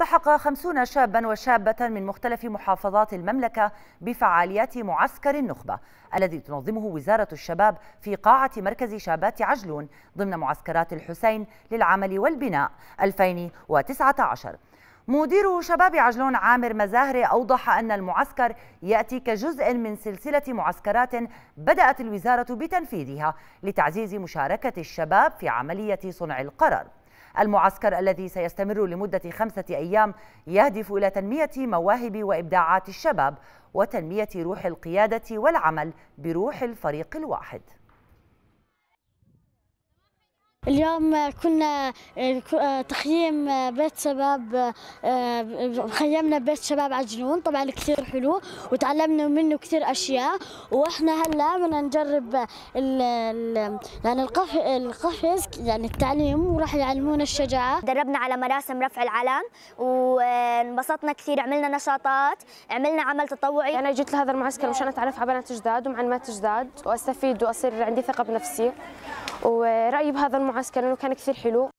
التحق خمسون شابا وشابة من مختلف محافظات المملكة بفعاليات معسكر النخبة الذي تنظمه وزارة الشباب في قاعة مركز شابات عجلون ضمن معسكرات الحسين للعمل والبناء 2019 مدير شباب عجلون عامر مزاهري أوضح أن المعسكر يأتي كجزء من سلسلة معسكرات بدأت الوزارة بتنفيذها لتعزيز مشاركة الشباب في عملية صنع القرار المعسكر الذي سيستمر لمدة خمسة أيام يهدف إلى تنمية مواهب وإبداعات الشباب وتنمية روح القيادة والعمل بروح الفريق الواحد اليوم كنا آه، آه، تخييم آه، بيت شباب خيمنا بيت شباب عجلون طبعا كثير حلو وتعلمنا منه كثير اشياء واحنا هلا بدنا نجرب الـ الـ يعني القفز يعني التعليم وراح يعلمونا الشجاعه دربنا على مراسم رفع العلم وانبسطنا كثير عملنا نشاطات عملنا عمل تطوعي انا جيت لهذا المعسكر مشان اتعرف على بنات جداد ومعلمات جداد واستفيد واصير عندي ثقه بنفسي ورأيي بهذا المعسكر أنه كان كثير حلو